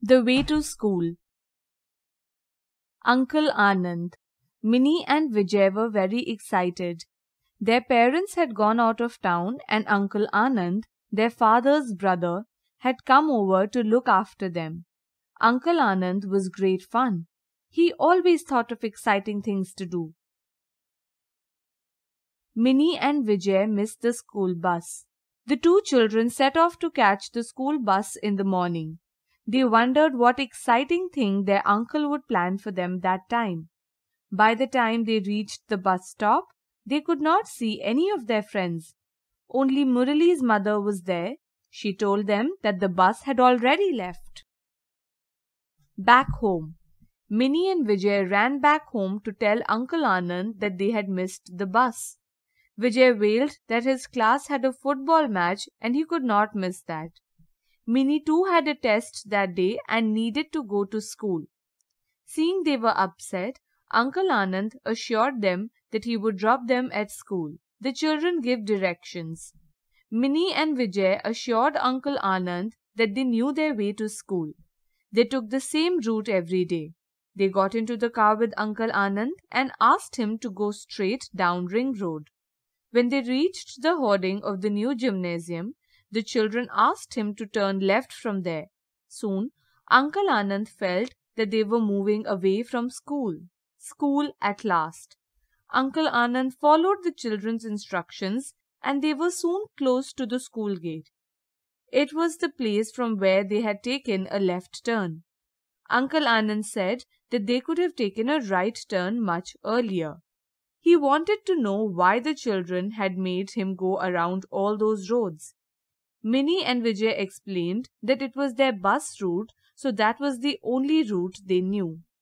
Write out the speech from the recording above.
The Way to School Uncle Anand, Minnie and Vijay were very excited. Their parents had gone out of town and Uncle Anand, their father's brother, had come over to look after them. Uncle Anand was great fun. He always thought of exciting things to do. Minnie and Vijay missed the school bus. The two children set off to catch the school bus in the morning. They wondered what exciting thing their uncle would plan for them that time. By the time they reached the bus stop, they could not see any of their friends. Only Murali's mother was there. She told them that the bus had already left. Back home. Minnie and Vijay ran back home to tell Uncle Anand that they had missed the bus. Vijay wailed that his class had a football match and he could not miss that. Minnie too had a test that day and needed to go to school. Seeing they were upset, Uncle Anand assured them that he would drop them at school. The children gave directions. Minnie and Vijay assured Uncle Anand that they knew their way to school. They took the same route every day. They got into the car with Uncle Anand and asked him to go straight down Ring Road. When they reached the hoarding of the new gymnasium, the children asked him to turn left from there. Soon, Uncle Anand felt that they were moving away from school. School at last. Uncle Anand followed the children's instructions and they were soon close to the school gate. It was the place from where they had taken a left turn. Uncle Anand said that they could have taken a right turn much earlier. He wanted to know why the children had made him go around all those roads. Minnie and Vijay explained that it was their bus route, so that was the only route they knew.